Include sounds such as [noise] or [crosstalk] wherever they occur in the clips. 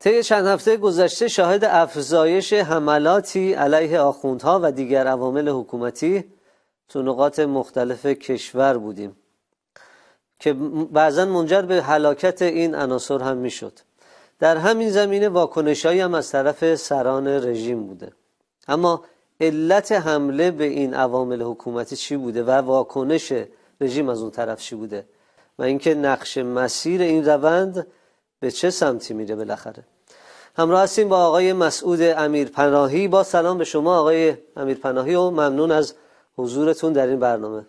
طی چند هفته گذشته شاهد افزایش حملاتی علیه آخوندها و دیگر عوامل حکومتی تو نقاط مختلف کشور بودیم که بعضا منجر به هلاکت این عناصر هم میشد در همین زمینه واکنشهایی هم از طرف سران رژیم بوده اما علت حمله به این عوامل حکومتی چی بوده و واکنش رژیم از اون طرف چی بوده و اینکه نقش مسیر این روند به چه سمتی میره بالاخره همراه هستیم با آقای مسعود امیر پناهی با سلام به شما آقای امیر پناهی و ممنون از حضورتون در این برنامه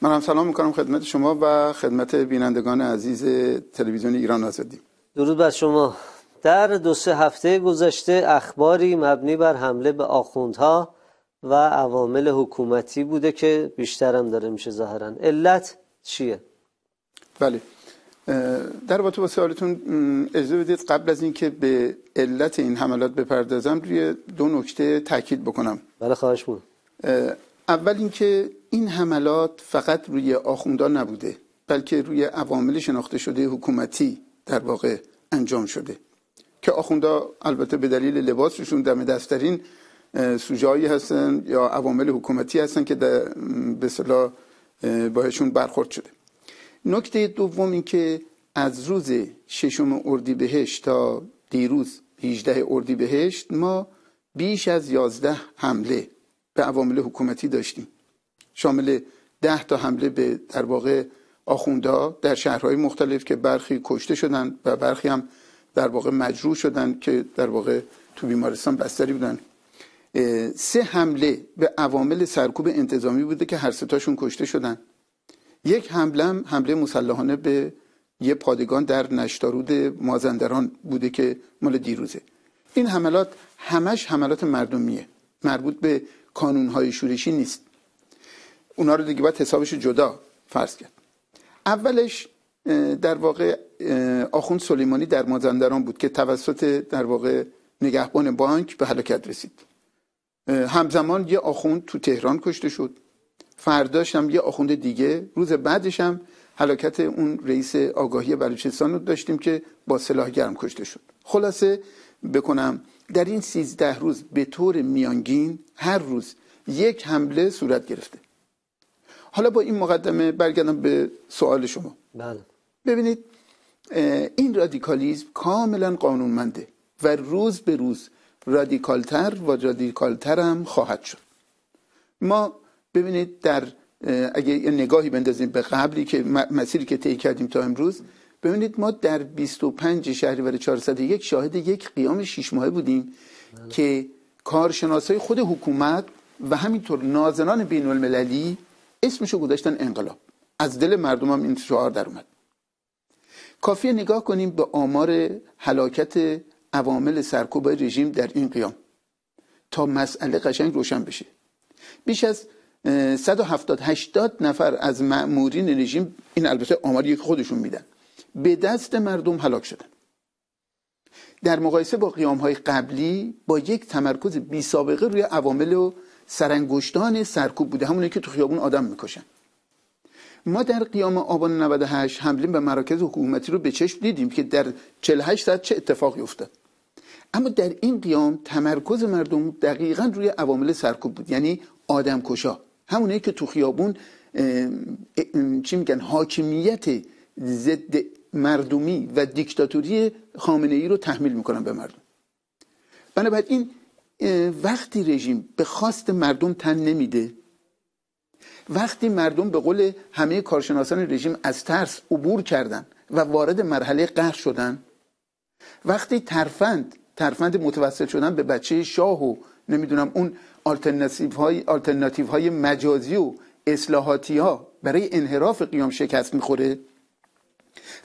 من هم سلام میکنم خدمت شما و خدمت بینندگان عزیز تلویزیون ایران آزادی درود بر شما در دو سه هفته گذشته اخباری مبنی بر حمله به آخوندها و عوامل حکومتی بوده که بیشترم داره میشه ظاهرا علت چیه؟ بله در رابطه با سوالتون اجازه بدید قبل از اینکه به علت این حملات بپردازم روی دو نکته تاکید بکنم بله خواهش بود اول اینکه این حملات فقط روی آخوندان نبوده بلکه روی عوامل شناخته شده حکومتی در واقع انجام شده که آخوندا البته به دلیل لباسشون دم دسترین سوژایی هستن یا عوامل حکومتی هستن که به صلاح باشون برخورد شده نکته دوم این که از روز ششم اردیبهشت تا دیروز 18 اردیبهشت ما بیش از 11 حمله به عوامل حکومتی داشتیم شامل 10 تا حمله به در واقع آخوندا در شهرهای مختلف که برخی کشته شدن و برخی هم در واقع مجروح شدن که در واقع تو بیمارستان بستری بودن سه حمله به عوامل سرکوب انتظامی بوده که هر ستاشون کشته شدن یک حمله حمله مسلحانه به یه پادگان در نشتارود مازندران بوده که مال دیروزه این حملات همش حملات مردمیه مربوط به کانونهای شورشی نیست اونا رو دیگه باید حسابش جدا فرض کرد اولش در واقع آخوند سلیمانی در مازندران بود که توسط در واقع نگهبان بانک به هلاکت رسید همزمان یه آخوند تو تهران کشته شد فرداشم یه آخوند دیگه روز بعدش هم حلاکت اون رئیس آگاهی بلوچستان رو داشتیم که با سلاح گرم کشته شد خلاصه بکنم در این سیزده روز به طور میانگین هر روز یک حمله صورت گرفته حالا با این مقدمه برگردم به سوال شما بله. ببینید این رادیکالیزم کاملا قانونمنده و روز به روز رادیکالتر و رادیکالتر هم خواهد شد ما ببینید در اگه یه نگاهی بندازیم به قبلی که مسیری که طی کردیم تا امروز ببینید ما در 25 شهریور 401 شاهد یک قیام شش ماهه بودیم بله. که کارشناسای خود حکومت و همینطور نازنان بین المللی اسمشو گذاشتن انقلاب از دل مردم هم این شعار در اومد کافیه نگاه کنیم به آمار حلاکت عوامل سرکوب رژیم در این قیام تا مسئله قشنگ روشن بشه بیش از 170 80 نفر از مأمورین رژیم این البته آماری که خودشون میدن به دست مردم هلاک شدن در مقایسه با قیام های قبلی با یک تمرکز بی سابقه روی عوامل و سرانگشتان سرکوب بوده همونه که تو خیابون آدم میکشن ما در قیام آبان 98 حمله به مراکز حکومتی رو به چشم دیدیم که در 48 ساعت چه اتفاقی افتاد اما در این قیام تمرکز مردم دقیقا روی عوامل سرکوب بود یعنی آدم کشا همونه که تو خیابون چی میگن حاکمیت ضد مردمی و دیکتاتوری خامنه ای رو تحمیل میکنن به مردم بنابراین وقتی رژیم به خواست مردم تن نمیده وقتی مردم به قول همه کارشناسان رژیم از ترس عبور کردن و وارد مرحله قهر شدن وقتی ترفند ترفند متوسل شدن به بچه شاه و نمیدونم اون آلترناتیو های, های مجازی و اصلاحاتی ها برای انحراف قیام شکست میخوره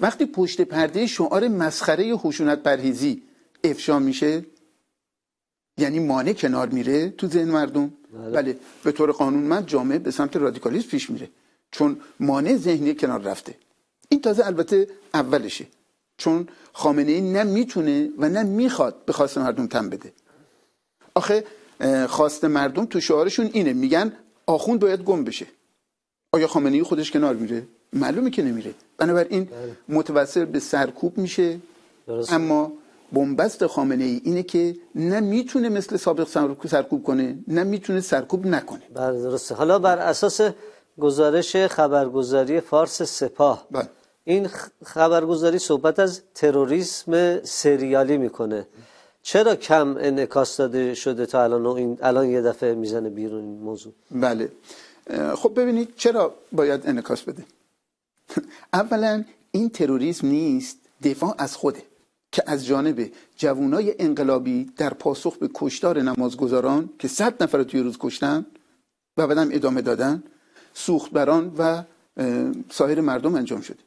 وقتی پشت پرده شعار مسخره خشونت پرهیزی افشا میشه یعنی مانع کنار میره تو ذهن مردم بله. بله، به طور قانونمند جامعه به سمت رادیکالیسم پیش میره چون مانع ذهنی کنار رفته این تازه البته اولشه چون خامنه ای نه میتونه و نه میخواد به خواست مردم تن بده آخه خواست مردم تو شعارشون اینه میگن آخوند باید گم بشه آیا خامنه خودش کنار میره معلومه که نمیره بنابراین بله. متوسل به سرکوب میشه اما بنبست خامنه ای اینه که نه میتونه مثل سابق سرکوب کنه نه میتونه سرکوب نکنه بر بله، درسته حالا بر اساس گزارش خبرگزاری فارس سپاه بله. این خبرگزاری صحبت از تروریسم سریالی میکنه چرا کم انعکاس داده شده تا الان و این الان یه دفعه میزنه بیرون این موضوع بله خب ببینید چرا باید انعکاس بده اولا این تروریسم نیست دفاع از خوده که از جانب جوانای انقلابی در پاسخ به کشتار نمازگزاران که صد نفر توی روز کشتن و بعدم ادامه دادن سوختبران و سایر مردم انجام شده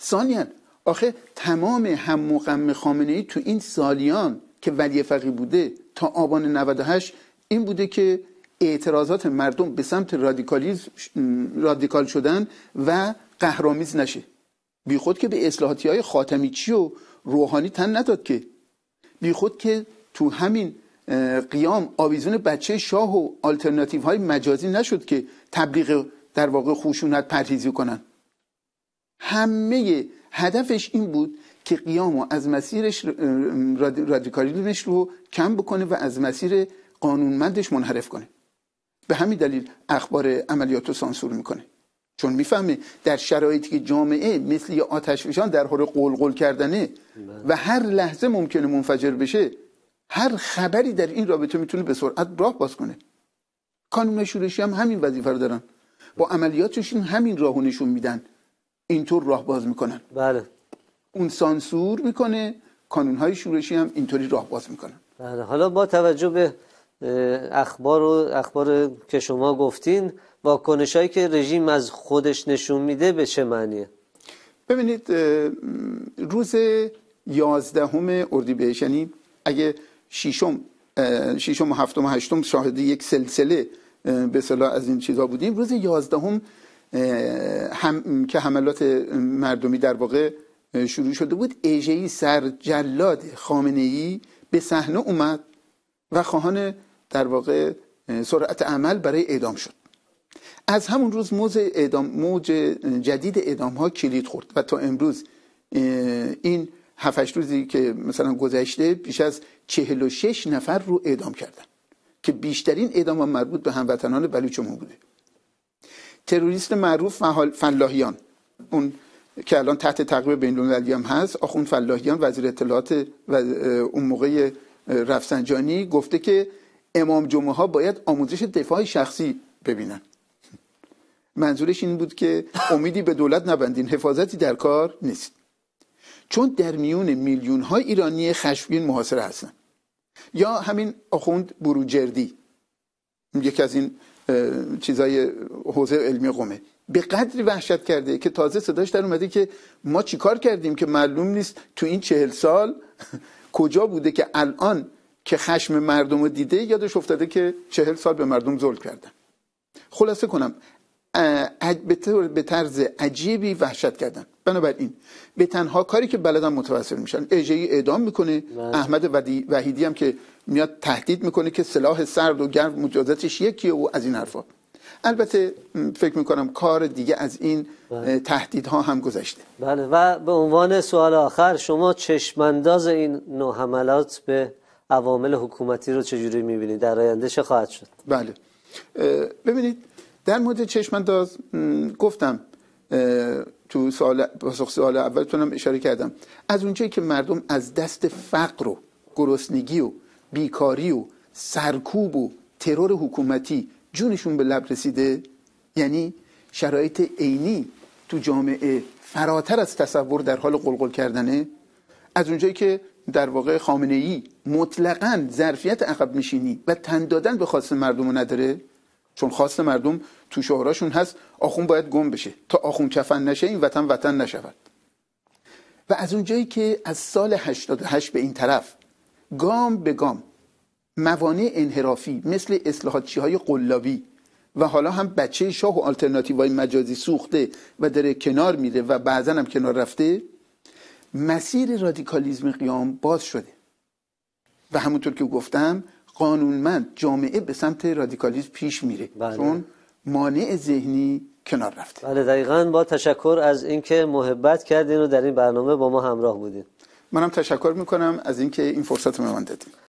ثانیا آخه تمام هم مقم خامنه ای تو این سالیان که ولی فقی بوده تا آبان 98 این بوده که اعتراضات مردم به سمت رادیکالیز رادیکال شدن و قهرامیز نشه بیخود که به اصلاحاتی های خاتمی چی و روحانی تن نداد که بیخود که تو همین قیام آویزون بچه شاه و آلترناتیو های مجازی نشد که تبلیغ در واقع خوشونت پرهیزی کنن همه هدفش این بود که قیام و از مسیرش رادیکالیزمش رو کم بکنه و از مسیر قانونمندش منحرف کنه به همین دلیل اخبار عملیات رو سانسور میکنه چون میفهمه در شرایطی که جامعه مثل یه آتش فشان در حال قلقل کردنه و هر لحظه ممکنه منفجر بشه هر خبری در این رابطه میتونه به سرعت راه باز کنه کانون شورشی هم همین وظیفه رو دارن با عملیاتشون همین راهو نشون میدن اینطور راه باز میکنن بله اون سانسور میکنه های شورشی هم اینطوری راه باز میکنن بله، حالا با توجه به اخبار و اخبار که شما گفتین واکنش هایی که رژیم از خودش نشون میده به چه معنیه ببینید روز یازدهم اردیبهشت یعنی اگه شیشم ششم و هفتم و هشتم شاهد یک سلسله به صلاح از این چیزها بودیم روز یازدهم هم که حملات مردمی در واقع شروع شده بود ایجهی سر جلاد خامنه به صحنه اومد و خواهان در واقع سرعت عمل برای اعدام شد از همون روز موج اعدام موج جدید اعدام ها کلید خورد و تا امروز این هفتش روزی که مثلا گذشته بیش از چهل و شش نفر رو اعدام کردن که بیشترین اعدام ها مربوط به هموطنان بلوچ مو بوده تروریست معروف فلاحیان اون که الان تحت تقریب بین المللی هم هست آخوند فلاحیان وزیر اطلاعات و اون موقع رفسنجانی گفته که امام جمعه ها باید آموزش دفاع شخصی ببینن منظورش این بود که امیدی به دولت نبندین حفاظتی در کار نیست چون در میون میلیون های ایرانی خشبین محاصره هستن یا همین آخوند بروجردی یکی از این چیزای حوزه علمی قومه به قدری وحشت کرده که تازه صداش در اومده که ما چیکار کردیم که معلوم نیست تو این چهل سال [laughs] کجا بوده که الان که خشم مردم رو دیده یادش افتاده که چهل سال به مردم ظلم کردن خلاصه کنم به طرز عجیبی وحشت کردن بنابراین به تنها کاری که بلدن متوسل میشن ای اعدام میکنه بله. احمد وحیدی هم که میاد تهدید میکنه که سلاح سرد و گرم مجازتش یکیه و از این حرفا البته فکر میکنم کار دیگه از این بله. تهدیدها هم گذشته بله و به عنوان سوال آخر شما چشمنداز این نوع حملات به عوامل حکومتی رو چجوری میبینید در آینده چه خواهد شد بله ببینید در مورد چشمنداز گفتم تو سوال پاسخ سال اولتونم اشاره کردم از اونجایی که مردم از دست فقر و گرسنگی و بیکاری و سرکوب و ترور حکومتی جونشون به لب رسیده یعنی شرایط عینی تو جامعه فراتر از تصور در حال قلقل کردنه از اونجایی که در واقع خامنه ای مطلقا ظرفیت عقب میشینی و تن دادن به خواست مردم نداره چون خواست مردم تو شهراشون هست آخون باید گم بشه تا آخون کفن نشه این وطن وطن نشود و از اونجایی که از سال 88 به این طرف گام به گام موانع انحرافی مثل اصلاحاتچی های قلابی و حالا هم بچه شاه و آلترناتیوهای مجازی سوخته و داره کنار میره و بعضا هم کنار رفته مسیر رادیکالیزم قیام باز شده و همونطور که گفتم قانونمند جامعه به سمت رادیکالیزم پیش میره بله. چون مانع ذهنی کنار رفته بله دقیقا با تشکر از اینکه محبت کردین و در این برنامه با ما همراه بودین منم تشکر میکنم از اینکه این فرصت رو به من